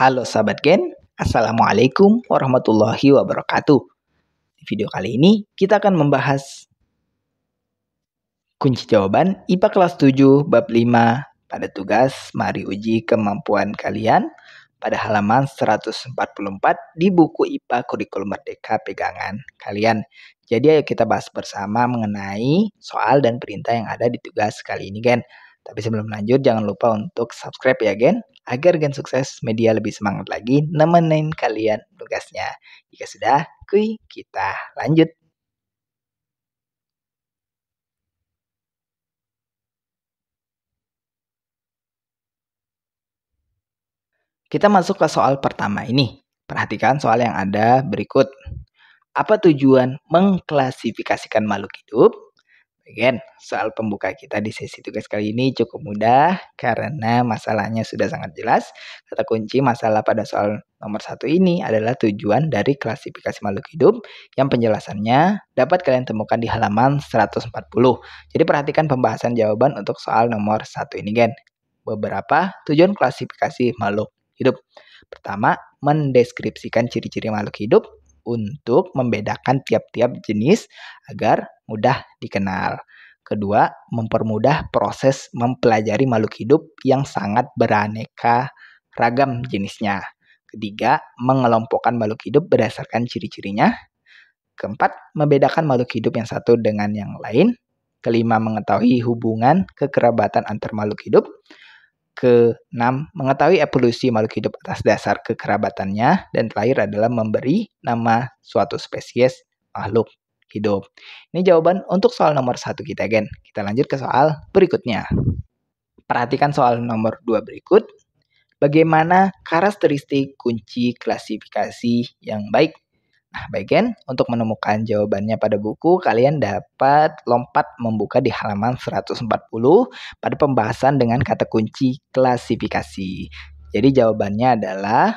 Halo sahabat Gen, Assalamualaikum warahmatullahi wabarakatuh. Di video kali ini kita akan membahas kunci jawaban IPA kelas 7 bab 5 pada tugas mari uji kemampuan kalian pada halaman 144 di buku IPA Kurikulum Merdeka Pegangan kalian. Jadi ayo kita bahas bersama mengenai soal dan perintah yang ada di tugas kali ini Gen. Tapi sebelum lanjut, jangan lupa untuk subscribe ya, Gen. Agar Gen Sukses Media lebih semangat lagi nemenin kalian tugasnya. Jika sudah, kuy, kita lanjut. Kita masuk ke soal pertama ini. Perhatikan soal yang ada berikut. Apa tujuan mengklasifikasikan makhluk hidup? Again, soal pembuka kita di sesi tugas kali ini cukup mudah karena masalahnya sudah sangat jelas. Kata kunci masalah pada soal nomor satu ini adalah tujuan dari klasifikasi makhluk hidup yang penjelasannya dapat kalian temukan di halaman 140. Jadi perhatikan pembahasan jawaban untuk soal nomor satu ini, gen. Beberapa tujuan klasifikasi makhluk hidup. Pertama, mendeskripsikan ciri-ciri makhluk hidup untuk membedakan tiap-tiap jenis agar mudah dikenal. Kedua, mempermudah proses mempelajari makhluk hidup yang sangat beraneka ragam jenisnya. Ketiga, mengelompokkan makhluk hidup berdasarkan ciri-cirinya. Keempat, membedakan makhluk hidup yang satu dengan yang lain. Kelima, mengetahui hubungan kekerabatan antar makhluk hidup. Keenam, mengetahui evolusi makhluk hidup atas dasar kekerabatannya. Dan terakhir adalah memberi nama suatu spesies makhluk hidup? Ini jawaban untuk soal nomor satu kita, Gen. Kita lanjut ke soal berikutnya. Perhatikan soal nomor dua berikut. Bagaimana karakteristik kunci klasifikasi yang baik? Nah, baik gen, untuk menemukan jawabannya pada buku, kalian dapat lompat membuka di halaman 140 pada pembahasan dengan kata kunci klasifikasi. Jadi jawabannya adalah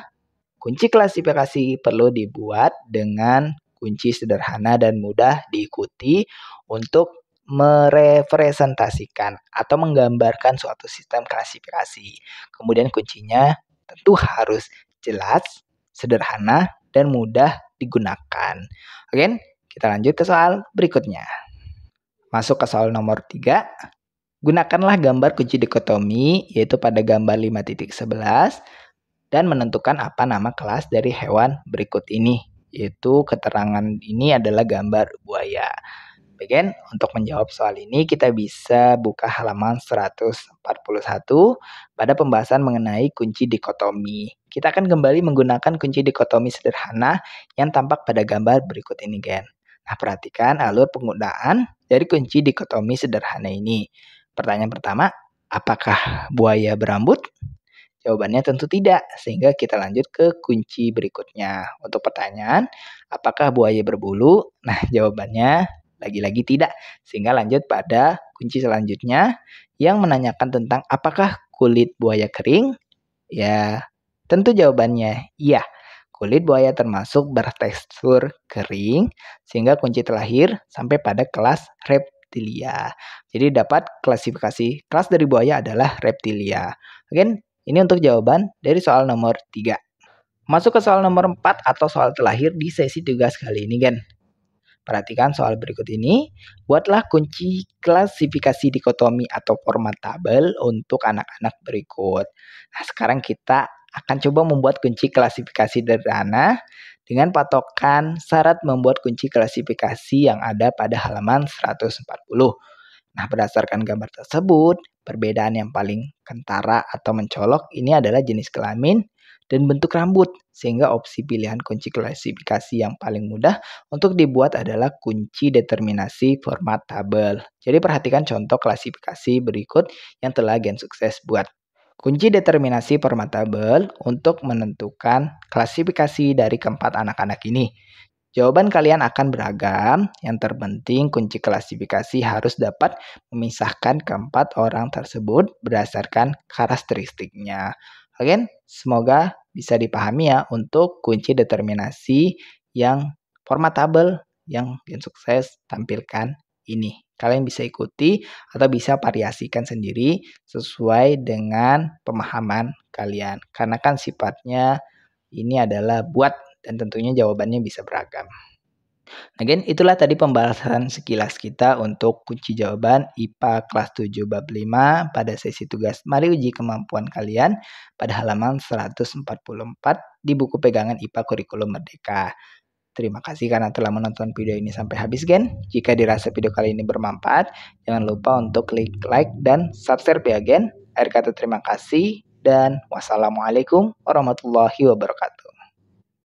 kunci klasifikasi perlu dibuat dengan kunci sederhana dan mudah diikuti untuk merepresentasikan atau menggambarkan suatu sistem klasifikasi. Kemudian kuncinya tentu harus jelas, sederhana, dan mudah digunakan. Oke, kita lanjut ke soal berikutnya. Masuk ke soal nomor 3. Gunakanlah gambar kunci dikotomi yaitu pada gambar 5.11 dan menentukan apa nama kelas dari hewan berikut ini yaitu keterangan ini adalah gambar buaya. Bagian untuk menjawab soal ini kita bisa buka halaman 141 pada pembahasan mengenai kunci dikotomi. Kita akan kembali menggunakan kunci dikotomi sederhana yang tampak pada gambar berikut ini, Gen. Nah, perhatikan alur penggunaan dari kunci dikotomi sederhana ini. Pertanyaan pertama, apakah buaya berambut? Jawabannya tentu tidak, sehingga kita lanjut ke kunci berikutnya. Untuk pertanyaan, apakah buaya berbulu? Nah, jawabannya lagi-lagi tidak, sehingga lanjut pada kunci selanjutnya yang menanyakan tentang apakah kulit buaya kering? Ya, tentu jawabannya iya. Kulit buaya termasuk bertekstur kering, sehingga kunci terakhir sampai pada kelas reptilia. Jadi dapat klasifikasi kelas dari buaya adalah reptilia. Again, ini untuk jawaban dari soal nomor 3. Masuk ke soal nomor 4 atau soal terakhir di sesi tugas kali ini, Gen. Perhatikan soal berikut ini. Buatlah kunci klasifikasi dikotomi atau format tabel untuk anak-anak berikut. Nah, sekarang kita akan coba membuat kunci klasifikasi sederhana dengan patokan syarat membuat kunci klasifikasi yang ada pada halaman 140. Nah, berdasarkan gambar tersebut, perbedaan yang paling kentara atau mencolok ini adalah jenis kelamin dan bentuk rambut, sehingga opsi pilihan kunci klasifikasi yang paling mudah untuk dibuat adalah kunci determinasi format tabel. Jadi perhatikan contoh klasifikasi berikut yang telah Gen Sukses buat. Kunci determinasi format tabel untuk menentukan klasifikasi dari keempat anak-anak ini. Jawaban kalian akan beragam. Yang terpenting kunci klasifikasi harus dapat memisahkan keempat orang tersebut berdasarkan karakteristiknya. Oke, semoga bisa dipahami ya untuk kunci determinasi yang formatable tabel yang Gen Sukses tampilkan ini. Kalian bisa ikuti atau bisa variasikan sendiri sesuai dengan pemahaman kalian. Karena kan sifatnya ini adalah buat dan tentunya jawabannya bisa beragam. Nah Again, itulah tadi pembahasan sekilas kita untuk kunci jawaban IPA kelas 7 bab 5 pada sesi tugas Mari Uji Kemampuan Kalian pada halaman 144 di buku pegangan IPA Kurikulum Merdeka. Terima kasih karena telah menonton video ini sampai habis, gen. Jika dirasa video kali ini bermanfaat, jangan lupa untuk klik like dan subscribe ya, gen. Akhir kata terima kasih dan wassalamualaikum warahmatullahi wabarakatuh.